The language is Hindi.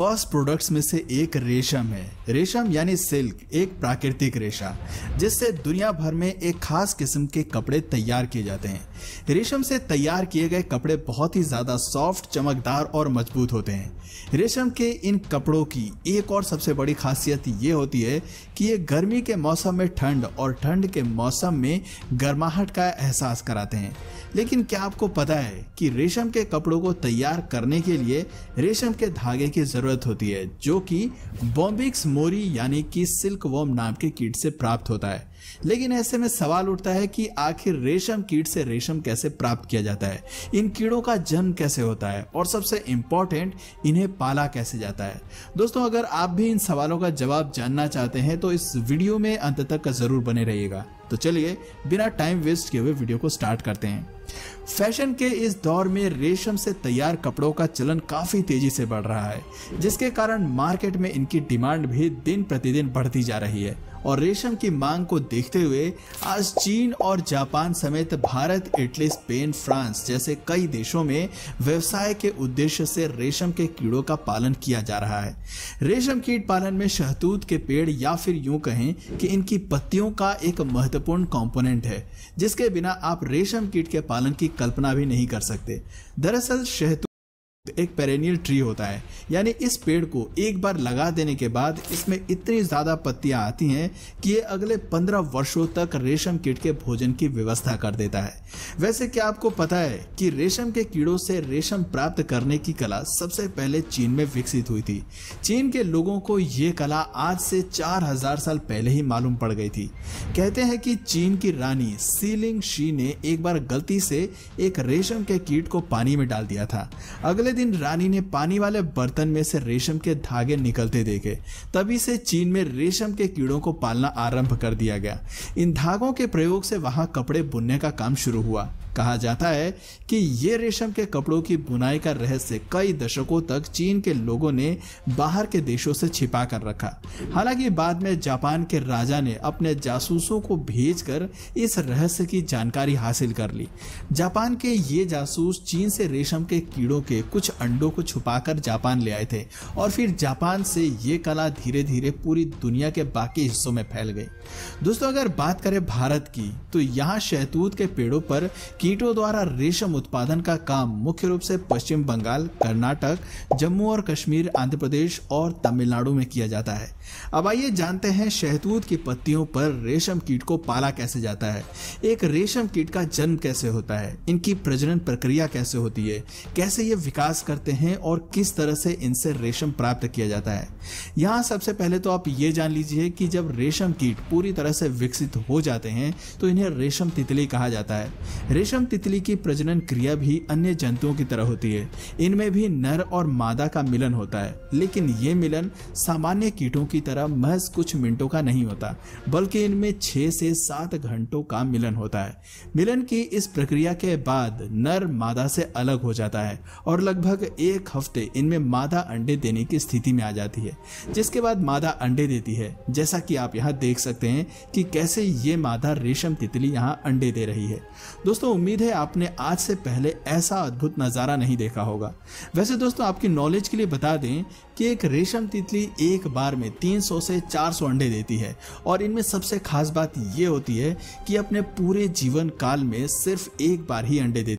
फर्स्ट प्रोडक्ट्स में से एक रेशम है रेशम यानी सिल्क एक प्राकृतिक रेशा जिससे दुनिया भर में एक खास किस्म के कपड़े तैयार किए जाते हैं रेशम से तैयार किए गए कपड़े बहुत ही ज़्यादा सॉफ्ट चमकदार और मजबूत होते हैं रेशम के इन कपड़ों की एक और सबसे बड़ी खासियत ये होती है कि ये गर्मी के मौसम में ठंड और ठंड के मौसम में गर्माहट का एहसास कराते हैं लेकिन क्या आपको पता है कि रेशम के कपड़ों को तैयार करने के लिए रेशम के धागे की ज़रूरत ज़रूरत होती है जो कि बॉम्बिक्स मोरी यानी कि सिल्क वॉम नाम के कीट से प्राप्त होता है लेकिन ऐसे में सवाल उठता है कि आखिर रेशम कीट से रेशम कैसे प्राप्त किया जाता है इन कीड़ों का जन्म कैसे होता है और सबसे इंपॉर्टेंट इन्हें पाला कैसे जाता है दोस्तों अगर आप भी इन सवालों का जवाब जानना चाहते हैं तो इस वीडियो में अंत तक ज़रूर बने रहिएगा तो चलिए बिना टाइम वेस्ट किए हुए वीडियो को स्टार्ट करते हैं फैशन के इस दौर में रेशम से तैयार कपड़ों का चलन काफ़ी तेज़ी से बढ़ रहा है जिसके कारण मार्केट में इनकी डिमांड भी दिन प्रतिदिन बढ़ती जा रही है और रेशम की मांग को देखते हुए आज चीन और जापान समेत भारत इटली स्पेन फ्रांस जैसे कई देशों में व्यवसाय के उद्देश्य से रेशम के कीड़ों का पालन किया जा रहा है रेशम कीट पालन में शहतूत के पेड़ या फिर यूं कहें कि इनकी पत्तियों का एक महत्वपूर्ण कंपोनेंट है जिसके बिना आप रेशम कीट के पालन पालन की कल्पना भी नहीं कर सकते दरअसल शहतूत एक पेरेनियल ट्री होता है यानी इस पेड़ को एक बार लगा देने के बाद इसमें इतनी ज़्यादा पत्तियाँ आती हैं कि ये अगले पंद्रह वर्षों तक रेशम कीट के भोजन की व्यवस्था कर देता है वैसे क्या आपको पता है कि रेशम के कीड़ों से रेशम प्राप्त करने की कला सबसे पहले चीन में विकसित हुई थी चीन के लोगों को ये कला आज से चार साल पहले ही मालूम पड़ गई थी कहते हैं कि चीन की रानी सीलिंग शी ने एक बार गलती से एक रेशम के कीट को पानी में डाल दिया था अगले दिन रानी ने पानी वाले बर्तन में से रेशम के धागे निकलते देखे तभी से चीन में रेशम के कीड़ों को पालना आरंभ कर दिया गया इन धागों के प्रयोग से वहां कपड़े बुनने का काम शुरू हुआ कहा जाता है कि ये रेशम के कपड़ों की बुनाई का रहस्य कई दशकों तक चीन के लोगों ने बाहर के देशों से छिपा कर रखा हालांकि बाद में जापान के राजा ने अपने जासूसों को भेजकर इस रहस्य की जानकारी हासिल कर ली जापान के ये जासूस चीन से रेशम के कीड़ों के कुछ अंडों को छुपाकर जापान ले आए थे और फिर जापान से ये कला धीरे धीरे पूरी दुनिया के बाकी हिस्सों में फैल गई दोस्तों अगर बात करें भारत की तो यहाँ शहतूत के पेड़ों पर की कीटों द्वारा रेशम उत्पादन का काम मुख्य रूप से पश्चिम बंगाल कर्नाटक जम्मू और कश्मीर आंध्र प्रदेश और तमिलनाडु में किया जाता है अब आइए जानते हैं शहतूत की पत्तियों पर रेशम कीट को पाला कैसे जाता है एक रेशम कीट का जन्म कैसे होता है इनकी प्रजनन प्रक्रिया कैसे होती है कैसे ये विकास करते हैं और किस तरह से इनसे रेशम प्राप्त किया जाता है यहाँ सबसे पहले तो आप ये जान लीजिए कि जब रेशम कीट पूरी तरह से विकसित हो जाते हैं तो इन्हें रेशम तितली कहा जाता है रेशम तितली की प्रजनन क्रिया भी अन्य जंतुओं की तरह होती है इनमें भी नर और मादा का मिलन होता है लेकिन ये मिलन सामान्य कीटों की तरह महज कुछ मिनटों का नहीं होता बल्कि इनमें छः से सात घंटों का मिलन होता है मिलन की इस प्रक्रिया के बाद नर मादा से अलग हो जाता है और लगभग एक हफ्ते इनमें मादा अंडे देने की स्थिति में आ जाती है जिसके बाद मादा अंडे देती है जैसा कि आप यहाँ देख सकते हैं कि कैसे ये मादा रेशम तितली यहाँ अंडे दे रही है दोस्तों उम्मीद है आपने आज से पहले ऐसा अद्भुत नज़ारा नहीं देखा होगा वैसे दोस्तों आपकी नॉलेज के लिए बता दें कि एक रेशम तितली एक बार में 300 से 400 अंडे देती है और इनमें सबसे खास बात यह होती है कि अपने पूरे जीवन काल में सिर्फ एक बार ही अंडे देती